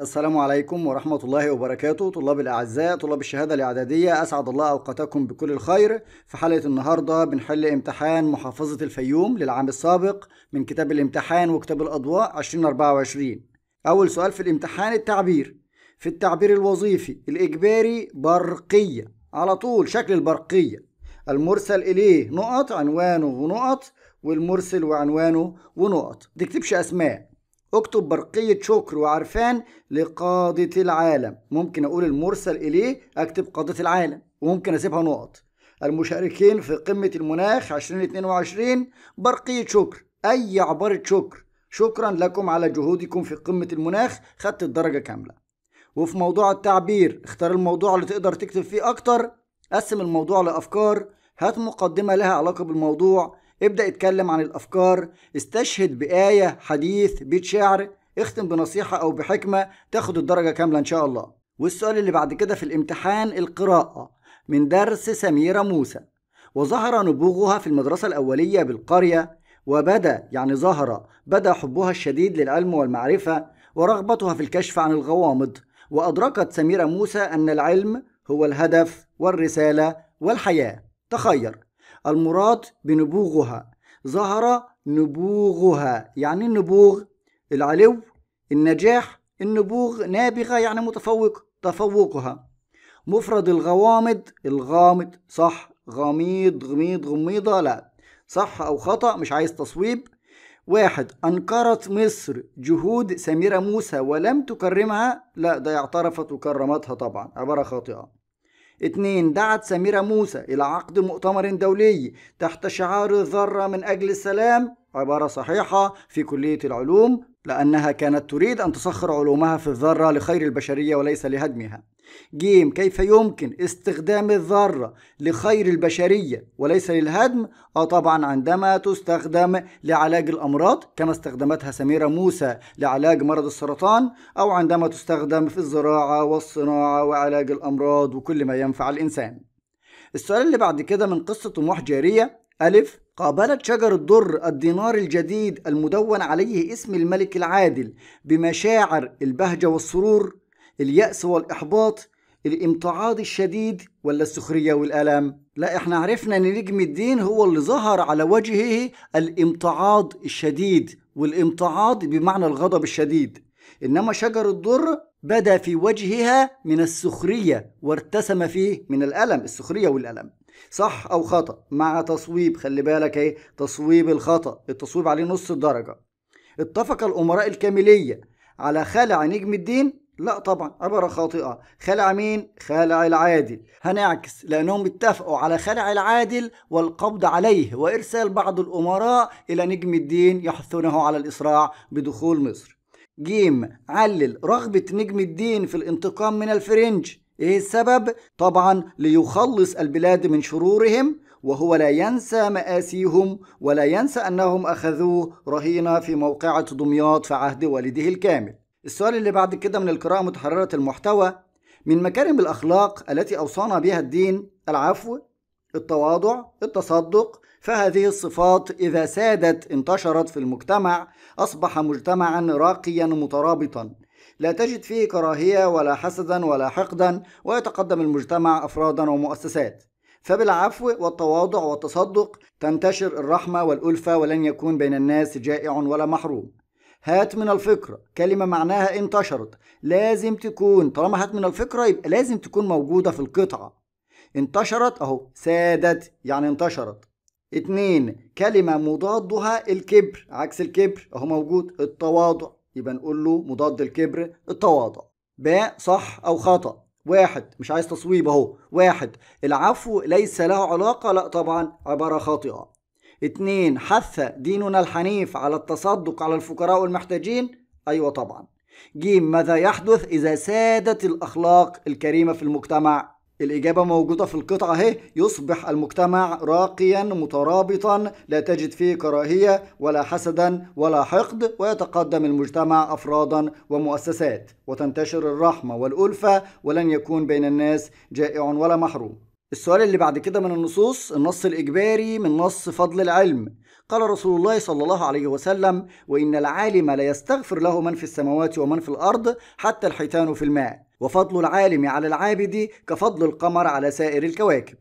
السلام عليكم ورحمة الله وبركاته طلاب الأعزاء طلاب الشهادة الإعدادية أسعد الله أوقاتكم بكل الخير في حلقة النهاردة بنحل امتحان محافظة الفيوم للعام السابق من كتاب الامتحان وكتاب الأضواء 2024 أول سؤال في الامتحان التعبير في التعبير الوظيفي الإجباري برقية على طول شكل البرقية المرسل إليه نقط عنوانه ونقط والمرسل وعنوانه ونقط تكتبش أسماء اكتب برقية شكر وعرفان لقاضة العالم ممكن أقول المرسل إليه أكتب قاضة العالم وممكن أسيبها نقط المشاركين في قمة المناخ 2022 برقية شكر أي عبارة شكر شكرا لكم على جهودكم في قمة المناخ خدت الدرجة كاملة وفي موضوع التعبير اختار الموضوع اللي تقدر تكتب فيه أكتر قسم الموضوع لأفكار هات مقدمة لها علاقة بالموضوع ابدأ اتكلم عن الأفكار استشهد بآية حديث بيت شعر اختم بنصيحة أو بحكمة تاخد الدرجة كاملة إن شاء الله والسؤال اللي بعد كده في الامتحان القراءة من درس سميرة موسى وظهر نبوغها في المدرسة الأولية بالقرية وبدا يعني ظهر بدا حبها الشديد للعلم والمعرفة ورغبتها في الكشف عن الغوامض وأدركت سميرة موسى أن العلم هو الهدف والرسالة والحياة تخير المراد بنبوغها ظهر نبوغها يعني النبوغ العلو النجاح النبوغ نابغة يعني متفوق تفوقها مفرد الغوامض الغامض صح غميض غميض غميضة لا صح أو خطأ مش عايز تصويب واحد أنكرت مصر جهود سميرة موسى ولم تكرمها لا ده اعترفت وكرمتها طبعا عبارة خاطئة اتنين دعت سميرة موسى إلى عقد مؤتمر دولي تحت شعار الذرة من أجل السلام عبارة صحيحة في كلية العلوم لأنها كانت تريد أن تسخر علومها في الذرة لخير البشرية وليس لهدمها جيم كيف يمكن استخدام الذرة لخير البشرية وليس للهدم؟ آه طبعا عندما تستخدم لعلاج الأمراض كما استخدمتها سميرة موسى لعلاج مرض السرطان أو عندما تستخدم في الزراعة والصناعة وعلاج الأمراض وكل ما ينفع الإنسان السؤال اللي بعد كده من قصة طموح جارية ألف قابلت شجر الدر الدينار الجديد المدون عليه اسم الملك العادل بمشاعر البهجة والسرور اليأس والإحباط الامتعاض الشديد ولا السخرية والألم لا احنا عرفنا ان نجم الدين هو اللي ظهر على وجهه الامتعاض الشديد والامتعاض بمعنى الغضب الشديد انما شجر الضر بدا في وجهها من السخرية وارتسم فيه من الألم السخرية والألم صح او خطا مع تصويب خلي بالك اهي تصويب الخطا التصويب عليه نص الدرجه اتفق الامراء الكامليه على خلع نجم الدين لا طبعا عبارة خاطئة خلع مين؟ خلع العادل هنعكس لأنهم اتفقوا على خلع العادل والقبض عليه وإرسال بعض الأمراء إلى نجم الدين يحثونه على الإسراع بدخول مصر جيم علل رغبة نجم الدين في الانتقام من الفرنج ايه السبب؟ طبعا ليخلص البلاد من شرورهم وهو لا ينسى مآسيهم ولا ينسى أنهم أخذوه رهينة في موقعة دمياط في عهد والده الكامل السؤال اللي بعد كده من القراءة متحررة المحتوى من مكارم الأخلاق التي أوصانا بها الدين العفو التواضع التصدق فهذه الصفات إذا سادت انتشرت في المجتمع أصبح مجتمعا راقيا مترابطا لا تجد فيه كراهية ولا حسدا ولا حقدا ويتقدم المجتمع أفرادا ومؤسسات فبالعفو والتواضع والتصدق تنتشر الرحمة والألفة ولن يكون بين الناس جائع ولا محروم هات من الفكرة كلمة معناها انتشرت لازم تكون طالما هات من الفكرة يبقى لازم تكون موجودة في القطعة انتشرت اهو سادت يعني انتشرت اتنين كلمة مضادها الكبر عكس الكبر اهو موجود التواضع يبقى نقول له مضاد الكبر التواضع باء صح أو خطأ واحد مش عايز تصويب اهو واحد العفو ليس له علاقة لا طبعا عبارة خاطئة اتنين حث ديننا الحنيف على التصدق على الفقراء والمحتاجين أيوة طبعا جيم ماذا يحدث إذا سادت الأخلاق الكريمة في المجتمع الإجابة موجودة في القطعة أهي يصبح المجتمع راقيا مترابطا لا تجد فيه كراهية ولا حسدا ولا حقد ويتقدم المجتمع أفرادا ومؤسسات وتنتشر الرحمة والألفة ولن يكون بين الناس جائع ولا محروم السؤال اللي بعد كده من النصوص النص الإجباري من نص فضل العلم قال رسول الله صلى الله عليه وسلم وإن العالم لا يستغفر له من في السماوات ومن في الأرض حتى الحيتان في الماء وفضل العالم على العابد كفضل القمر على سائر الكواكب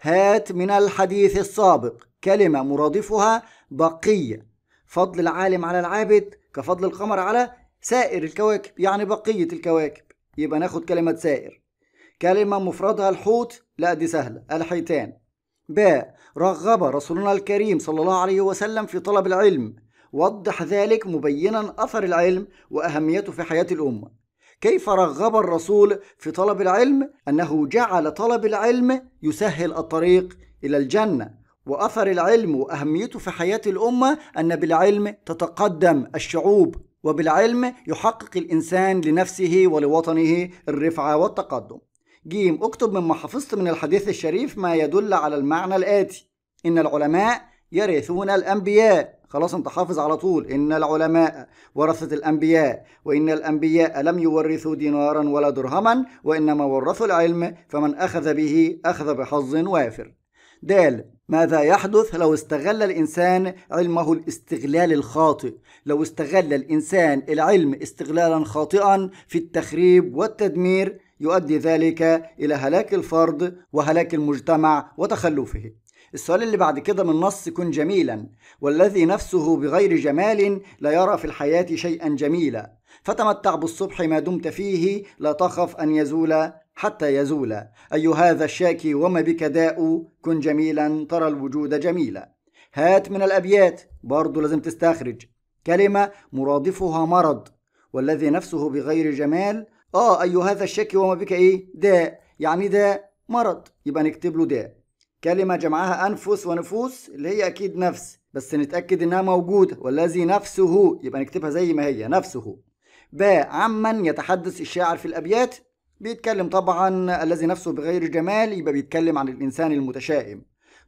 هات من الحديث السابق كلمة مرادفها بقية فضل العالم على العابد كفضل القمر على سائر الكواكب يعني بقية الكواكب يبقى ناخد كلمة سائر كلمة مفردها الحوت لا دي سهلة الحيتان باء رغب رسولنا الكريم صلى الله عليه وسلم في طلب العلم وضح ذلك مبينا أثر العلم وأهميته في حياة الأمة كيف رغب الرسول في طلب العلم أنه جعل طلب العلم يسهل الطريق إلى الجنة وأثر العلم وأهميته في حياة الأمة أن بالعلم تتقدم الشعوب وبالعلم يحقق الإنسان لنفسه ولوطنه الرفعة والتقدم جيم اكتب مما حفظت من الحديث الشريف ما يدل على المعنى الآتي إن العلماء يرثون الأنبياء خلاص انت حافظ على طول إن العلماء ورثة الأنبياء وإن الأنبياء لم يورثوا دينارا ولا درهما وإنما ورثوا العلم فمن أخذ به أخذ بحظ وافر دال ماذا يحدث لو استغل الإنسان علمه الاستغلال الخاطئ لو استغل الإنسان العلم استغلالا خاطئا في التخريب والتدمير يؤدي ذلك إلى هلاك الفرد وهلاك المجتمع وتخلفه السؤال اللي بعد كده من نص كن جميلا والذي نفسه بغير جمال لا يرى في الحياة شيئا جميلا فتمتع بالصبح ما دمت فيه لا تخف أن يزول حتى يزول أي هذا الشاكي وما بك داء كن جميلا ترى الوجود جميلا هات من الأبيات برضه لازم تستخرج كلمة مرادفها مرض والذي نفسه بغير جمال آه أي هذا الشاكي وما بك إيه داء يعني داء مرض يبقى نكتب له داء كلمة جمعها أنفس ونفوس اللي هي أكيد نفس بس نتأكد إنها موجودة والذي نفسه يبقى نكتبها زي ما هي نفسه باء عمن يتحدث الشاعر في الأبيات بيتكلم طبعا الذي نفسه بغير جمال يبقى بيتكلم عن الإنسان المتشائم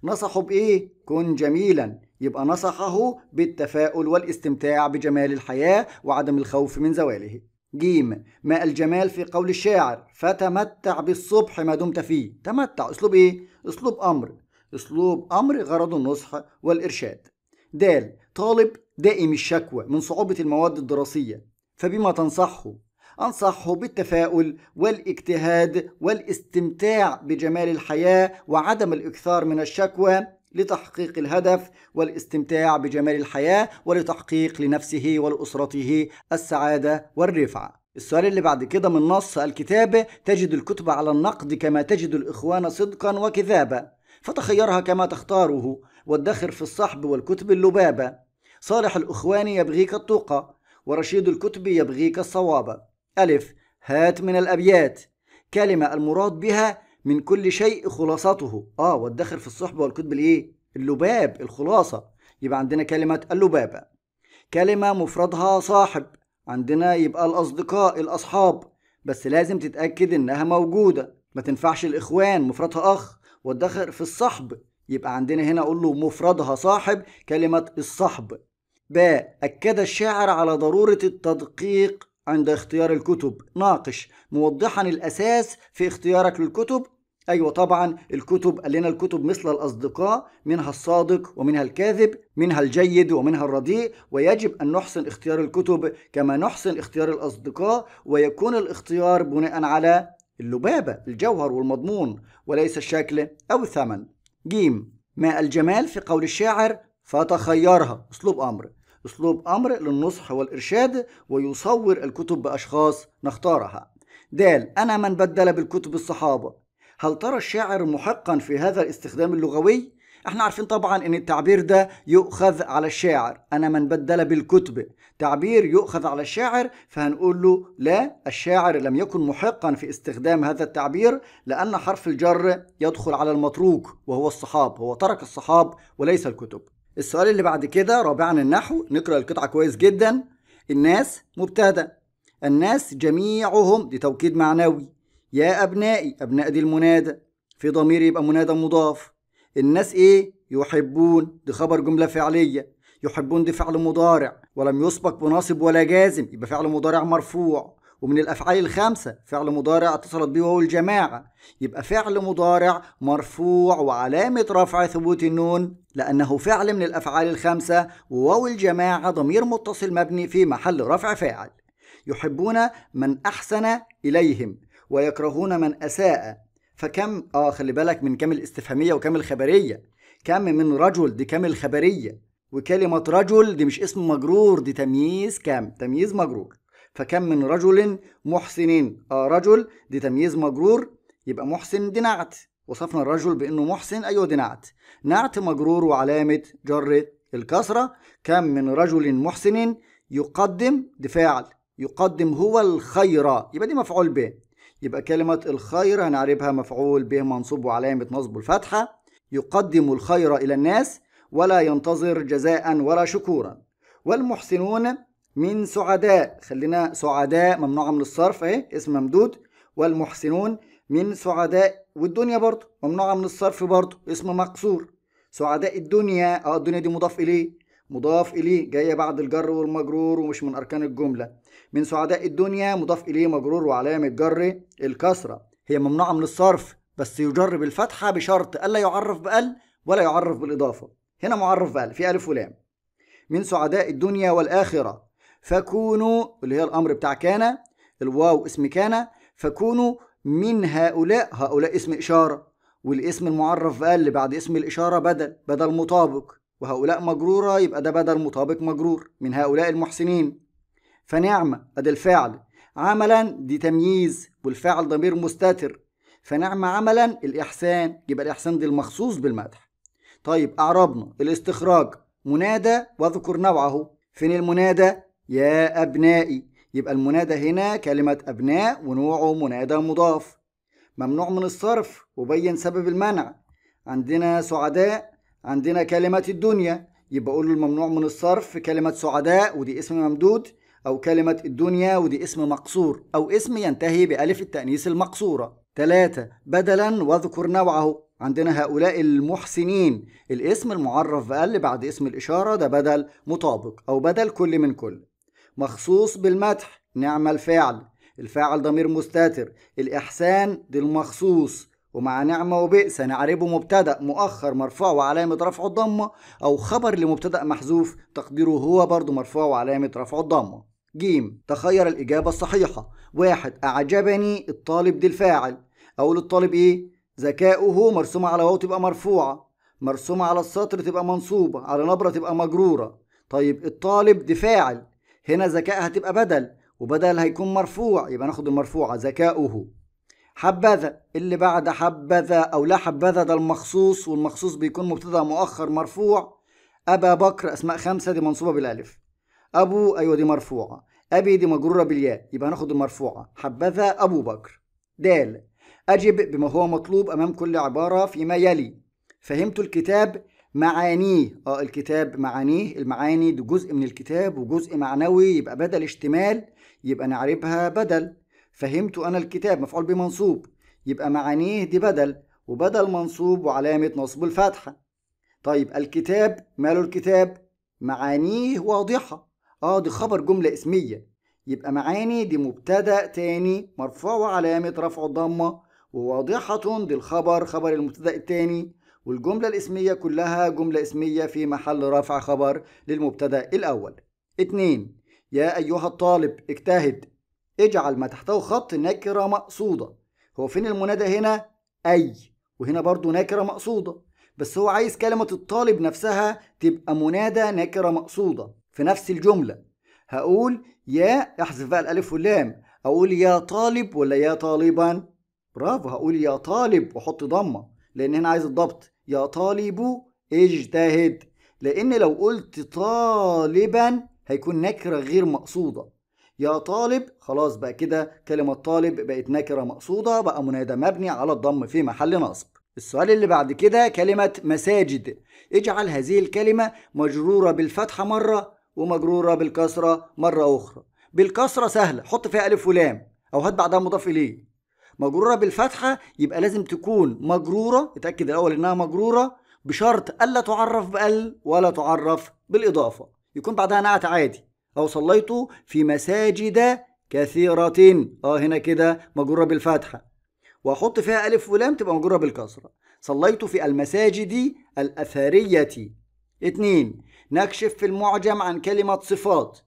نصحه بإيه؟ كن جميلا يبقى نصحه بالتفاؤل والاستمتاع بجمال الحياة وعدم الخوف من زواله جيم ماء الجمال في قول الشاعر فتمتع بالصبح ما دمت فيه تمتع أسلوب إيه؟ أسلوب أمر أسلوب أمر غرضه النصح والإرشاد د طالب دائم الشكوى من صعوبة المواد الدراسية فبما تنصحه أنصحه بالتفاؤل والاجتهاد والاستمتاع بجمال الحياة وعدم الإكثار من الشكوى لتحقيق الهدف والاستمتاع بجمال الحياة ولتحقيق لنفسه ولأسرته السعادة والرفعة السؤال اللي بعد كده من نص الكتابة تجد الكتب على النقد كما تجد الإخوان صدقا وكذابا فتخيرها كما تختاره وادخر في الصحب والكتب اللبابة صالح الإخوان يبغيك الطوقة ورشيد الكتب يبغيك الصواب ألف هات من الأبيات كلمة المراد بها من كل شيء خلاصته آه وادخر في الصحب والكتب الإيه؟ اللباب الخلاصة يبقى عندنا كلمة اللبابة كلمة مفردها صاحب عندنا يبقى الأصدقاء الأصحاب بس لازم تتأكد إنها موجودة ما تنفعش الإخوان مفردها أخ وادخر في الصحب يبقى عندنا هنا أقول له مفردها صاحب كلمة الصحب باء أكد الشاعر على ضرورة التدقيق عند اختيار الكتب ناقش موضحا الأساس في اختيارك للكتب أيوة طبعا الكتب قال لنا الكتب مثل الأصدقاء منها الصادق ومنها الكاذب منها الجيد ومنها الرديء ويجب أن نحسن اختيار الكتب كما نحسن اختيار الأصدقاء ويكون الاختيار بناء على اللبابة الجوهر والمضمون وليس الشكل أو الثمن جيم ما الجمال في قول الشاعر فتخيرها أسلوب أمر أسلوب أمر للنصح والإرشاد ويصور الكتب بأشخاص نختارها دال أنا من بدل بالكتب الصحابة هل ترى الشاعر محقا في هذا الاستخدام اللغوي؟ احنا عارفين طبعا ان التعبير ده يؤخذ على الشاعر انا من بدل بالكتب تعبير يؤخذ على الشاعر فهنقول له لا الشاعر لم يكن محقا في استخدام هذا التعبير لان حرف الجر يدخل على المتروك وهو الصحاب هو ترك الصحاب وليس الكتب السؤال اللي بعد كده رابعا النحو نقرا القطعه كويس جدا الناس مبتدا الناس جميعهم دي توكيد معنوي يا أبنائي أبناء دي المنادى في ضمير يبقى منادى مضاف الناس إيه يحبون دي خبر جملة فعلية يحبون دي فعل مضارع ولم يسبق بناصب ولا جازم يبقى فعل مضارع مرفوع ومن الأفعال الخمسة فعل مضارع اتصلت به الجماعة يبقى فعل مضارع مرفوع وعلامة رفع ثبوت النون لأنه فعل من الأفعال الخمسة وواو الجماعة ضمير متصل مبني في محل رفع فاعل يحبون من أحسن إليهم ويكرهون من أساء فكم اه خلي بالك من كم الاستفهامية وكم الخبرية كم من رجل دي كم الخبرية وكلمة رجل دي مش اسم مجرور دي تمييز كم تمييز مجرور فكم من رجل محسن اه رجل دي تمييز مجرور يبقى محسن دي نعت وصفنا الرجل بانه محسن ايوه دي نعت نعت مجرور وعلامة جر الكسرة كم من رجل محسن يقدم دي فاعل يقدم هو الخير يبقى دي مفعول به يبقى كلمة الخير هنعربها مفعول به منصوب وعلامة نصبه الفتحة يقدم الخير إلى الناس ولا ينتظر جزاء ولا شكورا والمحسنون من سعداء خلينا سعداء ممنوعة من الصرف اهي اسم ممدود والمحسنون من سعداء والدنيا برضه ممنوعة من الصرف برضه اسم مقصور سعداء الدنيا اه الدنيا دي مضاف إليه مضاف إليه جاية بعد الجر والمجرور ومش من أركان الجملة من سعداء الدنيا مضاف إليه مجرور وعلامة جر الكسرة هي ممنوعة من الصرف بس يجر بالفتحة بشرط ألا يعرف بأل ولا يعرف بالإضافة هنا معرف بأل في ألف ولام من سعداء الدنيا والآخرة فكونوا اللي هي الأمر بتاع كان الواو اسم كان فكونوا من هؤلاء هؤلاء اسم إشارة والاسم المعرف بأل بعد اسم الإشارة بدل بدل مطابق وهؤلاء مجرورة يبقى ده بدل مطابق مجرور من هؤلاء المحسنين فنعمة أدي الفعل عملا دي تمييز والفعل ضمير مستتر فنعمة عملا الإحسان يبقى الإحسان دي المخصوص بالمدح طيب أعربنا الاستخراج منادى واذكر نوعه فين المنادى يا أبنائي يبقى المنادى هنا كلمة أبناء ونوعه منادى مضاف ممنوع من الصرف وبين سبب المنع عندنا سعداء عندنا كلمة الدنيا يبقى أقول له الممنوع من الصرف كلمة سعداء ودي اسم ممدود أو كلمة الدنيا ودي اسم مقصور أو اسم ينتهي بألف التأنيث المقصورة ثلاثة بدلا واذكر نوعه عندنا هؤلاء المحسنين الاسم المعرف بأقل بعد اسم الإشارة ده بدل مطابق أو بدل كل من كل مخصوص بالمدح نعم فعل الفاعل ضمير مستتر الإحسان دي المخصوص ومع نعمة وبئس نعربه مبتدأ مؤخر مرفوع وعلامة رفعه الضمة أو خبر لمبتدأ محذوف تقديره هو برضه مرفوع وعلامة رفعه الضمة جيم تخير الإجابة الصحيحة واحد أعجبني الطالب دي الفاعل أقول الطالب إيه؟ ذكاؤه مرسومة على واو تبقى مرفوعة مرسومة على السطر تبقى منصوبة على نبرة تبقى مجرورة طيب الطالب دي فاعل هنا ذكاء هتبقى بدل وبدل هيكون مرفوع يبقى ناخد المرفوعة ذكاؤه حبذا اللي بعد حبذا أو لا حبذا ده المخصوص والمخصوص بيكون مبتدأ مؤخر مرفوع أبا بكر أسماء خمسة دي منصوبة بالألف أبو أيوة دي مرفوعة أبي دي مجرورة بالياء يبقى هناخد المرفوعة حبذا أبو بكر دال أجب بما هو مطلوب أمام كل عبارة فيما يلي فهمت الكتاب معانيه اه الكتاب معانيه المعاني دي جزء من الكتاب وجزء معنوي يبقى بدل اشتمال يبقى نعربها بدل فهمت أنا الكتاب مفعول بمنصوب يبقى معانيه دي بدل وبدل منصوب وعلامة نصب الفتحة طيب الكتاب ماله الكتاب معانيه واضحة اه دي خبر جملة اسمية يبقى معاني دي مبتدأ تاني مرفوع وعلامة رفع الضمة وواضحة دي الخبر خبر المبتدأ التاني والجملة الاسمية كلها جملة اسمية في محل رفع خبر للمبتدأ الأول اتنين يا أيها الطالب اجتهد اجعل ما تحته خط نكرة مقصودة هو فين المنادى هنا أي وهنا برضو نكرة مقصودة بس هو عايز كلمة الطالب نفسها تبقى منادى نكرة مقصودة في نفس الجملة هقول يا احذف بقى الألف واللام أقول يا طالب ولا يا طالبا برافو هقول يا طالب وأحط ضمة لأن هنا عايز الضبط يا طالب اجتهد لأن لو قلت طالبا هيكون نكرة غير مقصودة يا طالب خلاص بقى كده كلمة طالب بقت نكرة مقصودة بقى منادى مبني على الضم في محل نصب السؤال اللي بعد كده كلمة مساجد اجعل هذه الكلمة مجرورة بالفتحة مرة ومجرورة بالكسرة مرة أخرى بالكسرة سهلة حط فيها ألف ولام أو هات بعدها مضاف إليه مجرورة بالفتحة يبقى لازم تكون مجرورة اتأكد الأول إنها مجرورة بشرط ألا تعرف بأل ولا تعرف بالإضافة يكون بعدها نعت عادي أو صليت في مساجد كثيرة أه هنا كده مجرورة بالفتحة وأحط فيها ألف ولام تبقى مجرورة بالكسرة صليت في المساجد الأثرية اتنين نكشف في المعجم عن كلمة صفات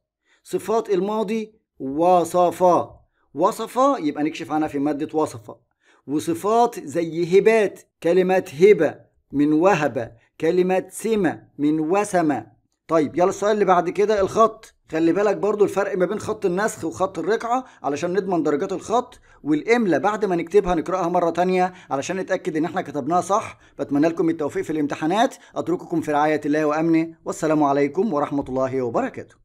صفات الماضي وصفا وصفا يبقى نكشف عنها في مادة وصفا وصفات زي هبات كلمة هبة من وهب كلمة سمة من وسمة طيب يلا السؤال اللي بعد كده الخط خلي بالك برضو الفرق ما بين خط النسخ وخط الرقعة علشان نضمن درجات الخط والإملة بعد ما نكتبها نقرأها مرة تانية علشان نتأكد إن احنا كتبناها صح بتمنى لكم التوفيق في الامتحانات أترككم في رعاية الله وأمنه والسلام عليكم ورحمة الله وبركاته